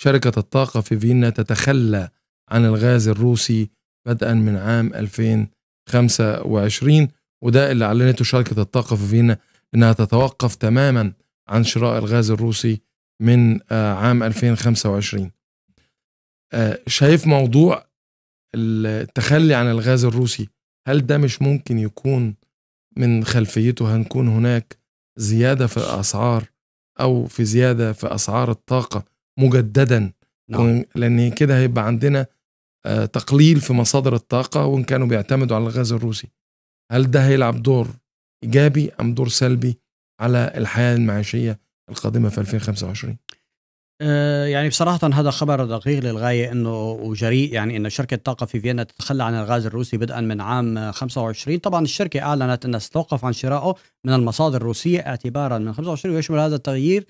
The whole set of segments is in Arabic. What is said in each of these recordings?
شركة الطاقة في فيينا تتخلى عن الغاز الروسي بدءا من عام 2025 وده اللي أعلنته شركة الطاقة في فيينا أنها تتوقف تماما عن شراء الغاز الروسي من آه، عام 2025 آه، شايف موضوع التخلي عن الغاز الروسي هل ده مش ممكن يكون من خلفيته هنكون هناك زيادة في الأسعار أو في زيادة في أسعار الطاقة مجددا نعم. لان كده هيبقى عندنا آه، تقليل في مصادر الطاقه وان كانوا بيعتمدوا على الغاز الروسي هل ده هيلعب دور ايجابي ام دور سلبي على الحياه المعيشيه القادمه في 2025 آه، يعني بصراحة هذا خبر دقيق للغاية انه وجريء يعني انه شركة طاقة في فيينا تتخلى عن الغاز الروسي بدءا من عام 25 طبعا الشركة اعلنت انها ستتوقف عن شرائه من المصادر الروسية اعتبارا من 25 ويشمل هذا التغيير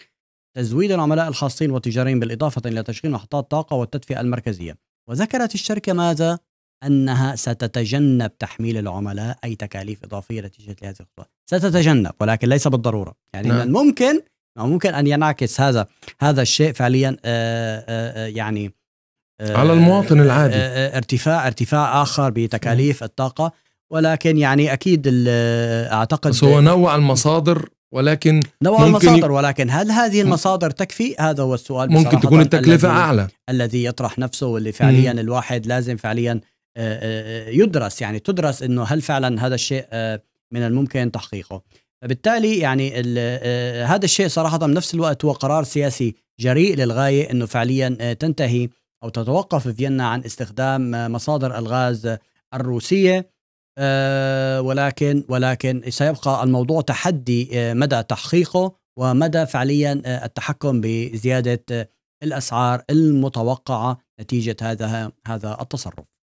تزويد العملاء الخاصين والتجاريين بالإضافة إلى تشغيل محطات طاقة والتدفئة المركزية وذكرت الشركة ماذا؟ أنها ستتجنب تحميل العملاء أي تكاليف إضافية نتيجة لهذه الخطوة ستتجنب ولكن ليس بالضرورة يعني نعم. ممكن ممكن أن ينعكس هذا هذا الشيء فعليا آآ آه، آآ آه، آه، يعني آآ على المواطن العادي ارتفاع ارتفاع آخر بتكاليف الطاقة ولكن يعني اكيد اعتقد بس هو نوع المصادر ولكن نوع المصادر ولكن هل هذه المصادر تكفي هذا هو السؤال ممكن تكون التكلفة أعلى الذي يطرح نفسه واللي فعليا مم. الواحد لازم فعليا آه، آه، يدرس يعني تدرس انه هل فعلا هذا الشيء آه، من الممكن تحقيقه فبالتالي يعني هذا الشيء صراحة بنفس الوقت هو قرار سياسي جريء للغاية انه فعليا تنتهي او تتوقف فيينا عن استخدام مصادر الغاز الروسية آه، ولكن ولكن سيبقى الموضوع تحدي آه، مدى تحقيقه ومدى فعليا آه، التحكم بزياده الاسعار المتوقعه نتيجه هذا هذا التصرف